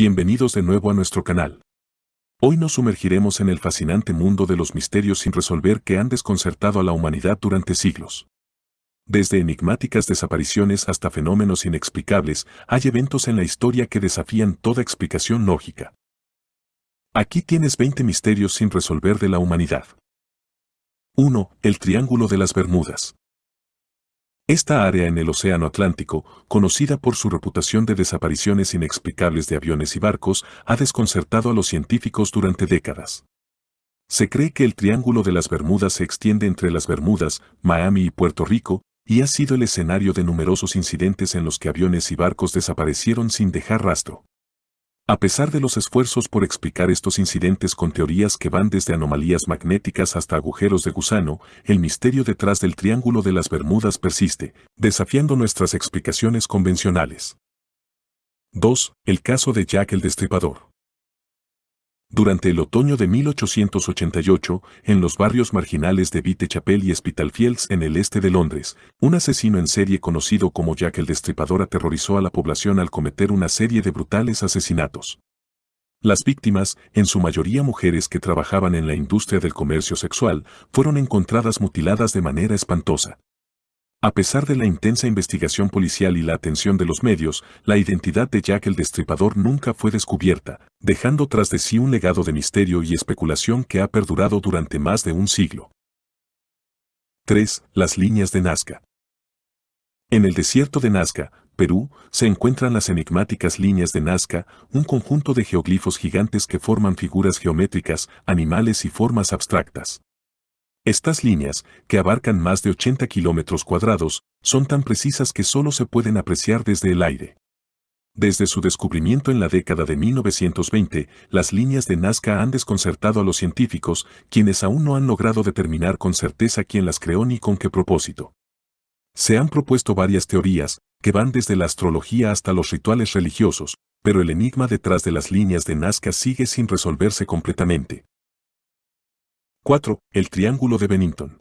Bienvenidos de nuevo a nuestro canal. Hoy nos sumergiremos en el fascinante mundo de los misterios sin resolver que han desconcertado a la humanidad durante siglos. Desde enigmáticas desapariciones hasta fenómenos inexplicables, hay eventos en la historia que desafían toda explicación lógica. Aquí tienes 20 misterios sin resolver de la humanidad. 1. El Triángulo de las Bermudas. Esta área en el Océano Atlántico, conocida por su reputación de desapariciones inexplicables de aviones y barcos, ha desconcertado a los científicos durante décadas. Se cree que el Triángulo de las Bermudas se extiende entre las Bermudas, Miami y Puerto Rico, y ha sido el escenario de numerosos incidentes en los que aviones y barcos desaparecieron sin dejar rastro. A pesar de los esfuerzos por explicar estos incidentes con teorías que van desde anomalías magnéticas hasta agujeros de gusano, el misterio detrás del Triángulo de las Bermudas persiste, desafiando nuestras explicaciones convencionales. 2. El caso de Jack el Destripador. Durante el otoño de 1888, en los barrios marginales de Chapel y Spitalfields en el este de Londres, un asesino en serie conocido como Jack el Destripador aterrorizó a la población al cometer una serie de brutales asesinatos. Las víctimas, en su mayoría mujeres que trabajaban en la industria del comercio sexual, fueron encontradas mutiladas de manera espantosa. A pesar de la intensa investigación policial y la atención de los medios, la identidad de Jack el Destripador nunca fue descubierta, dejando tras de sí un legado de misterio y especulación que ha perdurado durante más de un siglo. 3. Las líneas de Nazca. En el desierto de Nazca, Perú, se encuentran las enigmáticas líneas de Nazca, un conjunto de geoglifos gigantes que forman figuras geométricas, animales y formas abstractas. Estas líneas, que abarcan más de 80 kilómetros cuadrados, son tan precisas que solo se pueden apreciar desde el aire. Desde su descubrimiento en la década de 1920, las líneas de Nazca han desconcertado a los científicos, quienes aún no han logrado determinar con certeza quién las creó ni con qué propósito. Se han propuesto varias teorías, que van desde la astrología hasta los rituales religiosos, pero el enigma detrás de las líneas de Nazca sigue sin resolverse completamente. 4. El Triángulo de Bennington.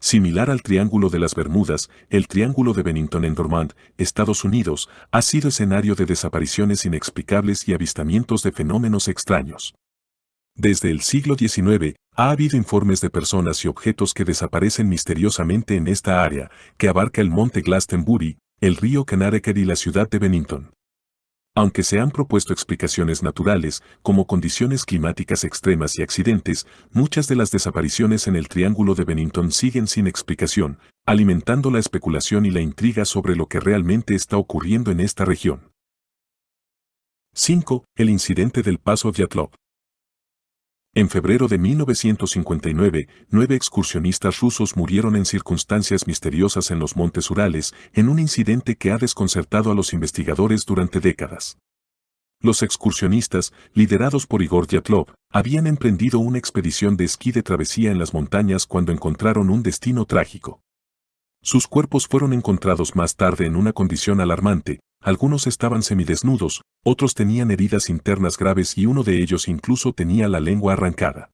Similar al Triángulo de las Bermudas, el Triángulo de Bennington en Dormant, Estados Unidos, ha sido escenario de desapariciones inexplicables y avistamientos de fenómenos extraños. Desde el siglo XIX, ha habido informes de personas y objetos que desaparecen misteriosamente en esta área, que abarca el monte Glastonbury, el río Canareker y la ciudad de Bennington. Aunque se han propuesto explicaciones naturales, como condiciones climáticas extremas y accidentes, muchas de las desapariciones en el Triángulo de Bennington siguen sin explicación, alimentando la especulación y la intriga sobre lo que realmente está ocurriendo en esta región. 5. El incidente del paso Yatlov. En febrero de 1959, nueve excursionistas rusos murieron en circunstancias misteriosas en los montes Urales, en un incidente que ha desconcertado a los investigadores durante décadas. Los excursionistas, liderados por Igor Yatlov, habían emprendido una expedición de esquí de travesía en las montañas cuando encontraron un destino trágico. Sus cuerpos fueron encontrados más tarde en una condición alarmante, algunos estaban semidesnudos, otros tenían heridas internas graves y uno de ellos incluso tenía la lengua arrancada.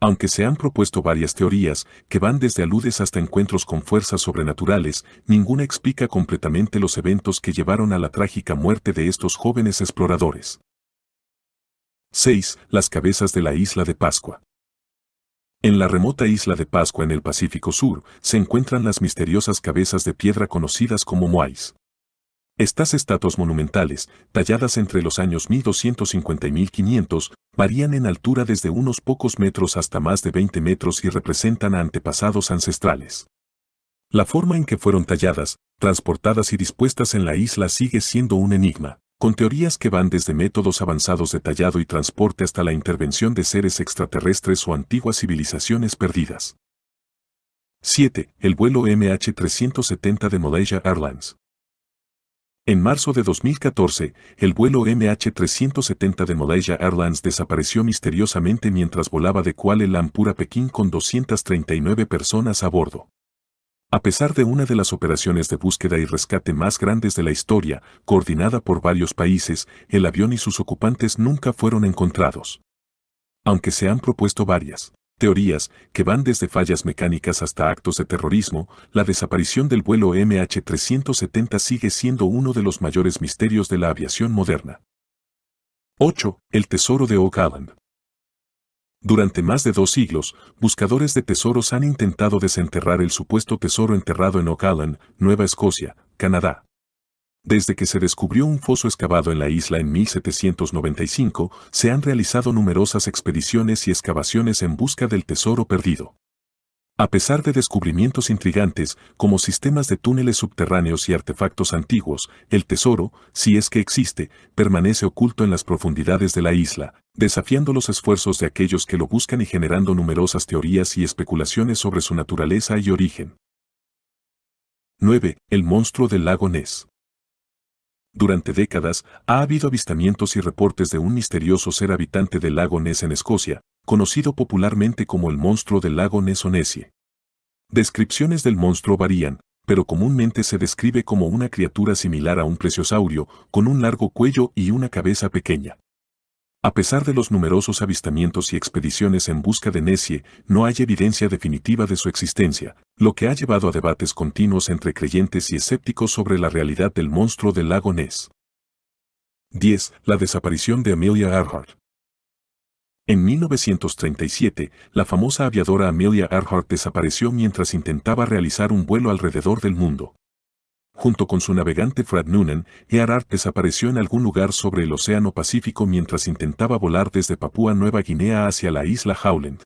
Aunque se han propuesto varias teorías, que van desde aludes hasta encuentros con fuerzas sobrenaturales, ninguna explica completamente los eventos que llevaron a la trágica muerte de estos jóvenes exploradores. 6. Las cabezas de la isla de Pascua. En la remota isla de Pascua en el Pacífico Sur, se encuentran las misteriosas cabezas de piedra conocidas como Moais. Estas estatuas monumentales, talladas entre los años 1250 y 1500, varían en altura desde unos pocos metros hasta más de 20 metros y representan a antepasados ancestrales. La forma en que fueron talladas, transportadas y dispuestas en la isla sigue siendo un enigma, con teorías que van desde métodos avanzados de tallado y transporte hasta la intervención de seres extraterrestres o antiguas civilizaciones perdidas. 7. El vuelo MH370 de Malaysia Airlines. En marzo de 2014, el vuelo MH370 de Malaysia Airlines desapareció misteriosamente mientras volaba de Kuala Lumpur a Pekín con 239 personas a bordo. A pesar de una de las operaciones de búsqueda y rescate más grandes de la historia, coordinada por varios países, el avión y sus ocupantes nunca fueron encontrados. Aunque se han propuesto varias teorías, que van desde fallas mecánicas hasta actos de terrorismo, la desaparición del vuelo MH370 sigue siendo uno de los mayores misterios de la aviación moderna. 8. El tesoro de Oak Durante más de dos siglos, buscadores de tesoros han intentado desenterrar el supuesto tesoro enterrado en Oak Nueva Escocia, Canadá. Desde que se descubrió un foso excavado en la isla en 1795, se han realizado numerosas expediciones y excavaciones en busca del tesoro perdido. A pesar de descubrimientos intrigantes, como sistemas de túneles subterráneos y artefactos antiguos, el tesoro, si es que existe, permanece oculto en las profundidades de la isla, desafiando los esfuerzos de aquellos que lo buscan y generando numerosas teorías y especulaciones sobre su naturaleza y origen. 9. El monstruo del lago Ness durante décadas, ha habido avistamientos y reportes de un misterioso ser habitante del lago Ness en Escocia, conocido popularmente como el monstruo del lago Ness Descripciones del monstruo varían, pero comúnmente se describe como una criatura similar a un plesiosaurio, con un largo cuello y una cabeza pequeña. A pesar de los numerosos avistamientos y expediciones en busca de Nessie, no hay evidencia definitiva de su existencia, lo que ha llevado a debates continuos entre creyentes y escépticos sobre la realidad del monstruo del lago Ness. 10. La desaparición de Amelia Earhart. En 1937, la famosa aviadora Amelia Earhart desapareció mientras intentaba realizar un vuelo alrededor del mundo junto con su navegante Fred Noonan, Earhart desapareció en algún lugar sobre el Océano Pacífico mientras intentaba volar desde Papúa Nueva Guinea hacia la isla Howland.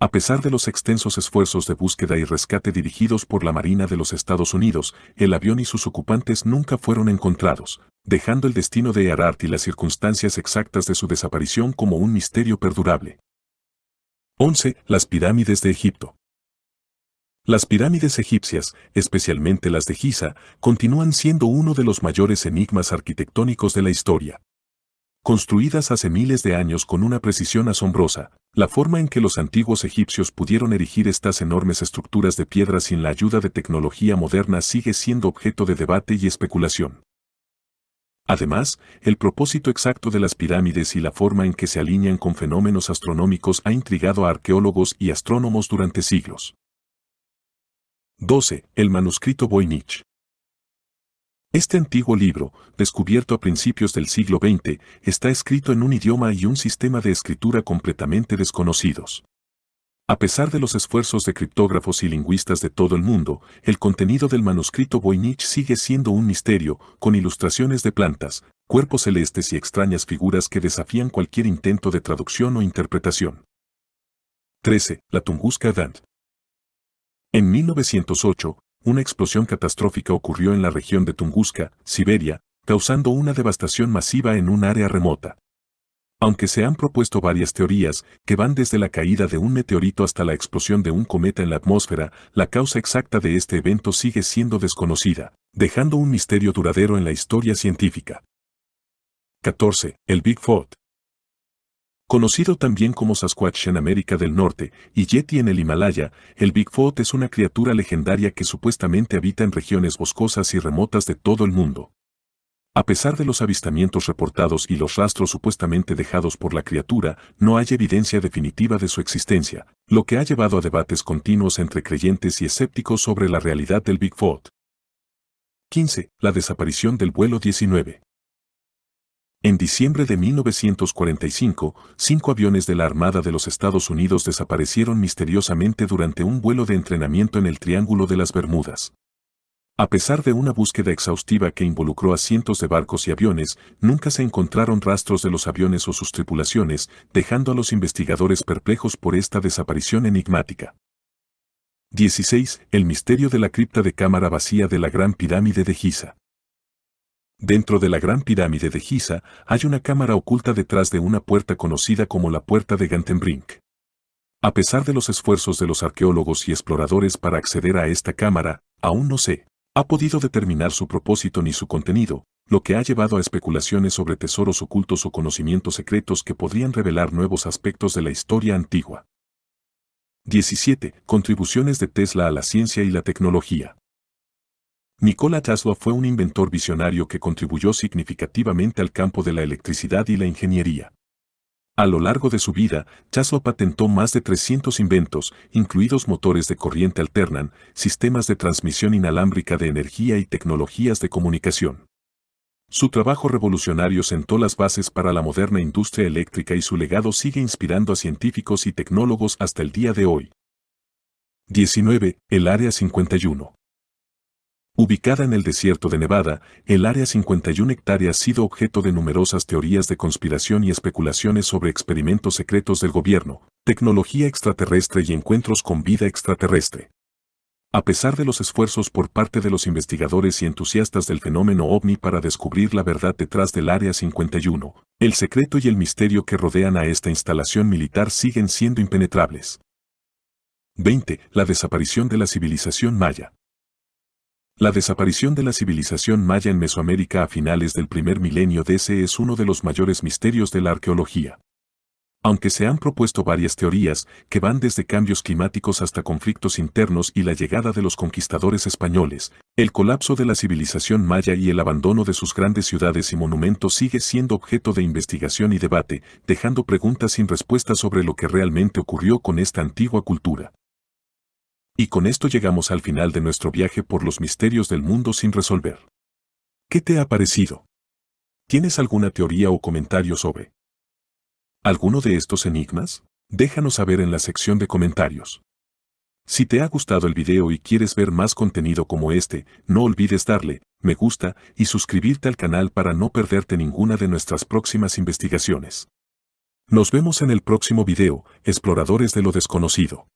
A pesar de los extensos esfuerzos de búsqueda y rescate dirigidos por la Marina de los Estados Unidos, el avión y sus ocupantes nunca fueron encontrados, dejando el destino de Earhart y las circunstancias exactas de su desaparición como un misterio perdurable. 11. Las pirámides de Egipto. Las pirámides egipcias, especialmente las de Giza, continúan siendo uno de los mayores enigmas arquitectónicos de la historia. Construidas hace miles de años con una precisión asombrosa, la forma en que los antiguos egipcios pudieron erigir estas enormes estructuras de piedra sin la ayuda de tecnología moderna sigue siendo objeto de debate y especulación. Además, el propósito exacto de las pirámides y la forma en que se alinean con fenómenos astronómicos ha intrigado a arqueólogos y astrónomos durante siglos. 12. El manuscrito Voynich. Este antiguo libro, descubierto a principios del siglo XX, está escrito en un idioma y un sistema de escritura completamente desconocidos. A pesar de los esfuerzos de criptógrafos y lingüistas de todo el mundo, el contenido del manuscrito Voynich sigue siendo un misterio, con ilustraciones de plantas, cuerpos celestes y extrañas figuras que desafían cualquier intento de traducción o interpretación. 13. La Tunguska Dant. En 1908, una explosión catastrófica ocurrió en la región de Tunguska, Siberia, causando una devastación masiva en un área remota. Aunque se han propuesto varias teorías, que van desde la caída de un meteorito hasta la explosión de un cometa en la atmósfera, la causa exacta de este evento sigue siendo desconocida, dejando un misterio duradero en la historia científica. 14. El Big Bigfoot. Conocido también como Sasquatch en América del Norte y Yeti en el Himalaya, el Bigfoot es una criatura legendaria que supuestamente habita en regiones boscosas y remotas de todo el mundo. A pesar de los avistamientos reportados y los rastros supuestamente dejados por la criatura, no hay evidencia definitiva de su existencia, lo que ha llevado a debates continuos entre creyentes y escépticos sobre la realidad del Bigfoot. 15. La desaparición del vuelo 19. En diciembre de 1945, cinco aviones de la Armada de los Estados Unidos desaparecieron misteriosamente durante un vuelo de entrenamiento en el Triángulo de las Bermudas. A pesar de una búsqueda exhaustiva que involucró a cientos de barcos y aviones, nunca se encontraron rastros de los aviones o sus tripulaciones, dejando a los investigadores perplejos por esta desaparición enigmática. 16. El misterio de la cripta de cámara vacía de la Gran Pirámide de Giza. Dentro de la Gran Pirámide de Giza hay una cámara oculta detrás de una puerta conocida como la Puerta de Gantenbrink. A pesar de los esfuerzos de los arqueólogos y exploradores para acceder a esta cámara, aún no se ha podido determinar su propósito ni su contenido, lo que ha llevado a especulaciones sobre tesoros ocultos o conocimientos secretos que podrían revelar nuevos aspectos de la historia antigua. 17. Contribuciones de Tesla a la ciencia y la tecnología. Nicola Tesla fue un inventor visionario que contribuyó significativamente al campo de la electricidad y la ingeniería. A lo largo de su vida, Tesla patentó más de 300 inventos, incluidos motores de corriente alternan, sistemas de transmisión inalámbrica de energía y tecnologías de comunicación. Su trabajo revolucionario sentó las bases para la moderna industria eléctrica y su legado sigue inspirando a científicos y tecnólogos hasta el día de hoy. 19. El Área 51. Ubicada en el desierto de Nevada, el Área 51 hectárea ha sido objeto de numerosas teorías de conspiración y especulaciones sobre experimentos secretos del gobierno, tecnología extraterrestre y encuentros con vida extraterrestre. A pesar de los esfuerzos por parte de los investigadores y entusiastas del fenómeno ovni para descubrir la verdad detrás del Área 51, el secreto y el misterio que rodean a esta instalación militar siguen siendo impenetrables. 20. La desaparición de la civilización maya. La desaparición de la civilización maya en Mesoamérica a finales del primer milenio DC es uno de los mayores misterios de la arqueología. Aunque se han propuesto varias teorías, que van desde cambios climáticos hasta conflictos internos y la llegada de los conquistadores españoles, el colapso de la civilización maya y el abandono de sus grandes ciudades y monumentos sigue siendo objeto de investigación y debate, dejando preguntas sin respuesta sobre lo que realmente ocurrió con esta antigua cultura. Y con esto llegamos al final de nuestro viaje por los misterios del mundo sin resolver. ¿Qué te ha parecido? ¿Tienes alguna teoría o comentario sobre alguno de estos enigmas? Déjanos saber en la sección de comentarios. Si te ha gustado el video y quieres ver más contenido como este, no olvides darle me gusta y suscribirte al canal para no perderte ninguna de nuestras próximas investigaciones. Nos vemos en el próximo video, Exploradores de lo Desconocido.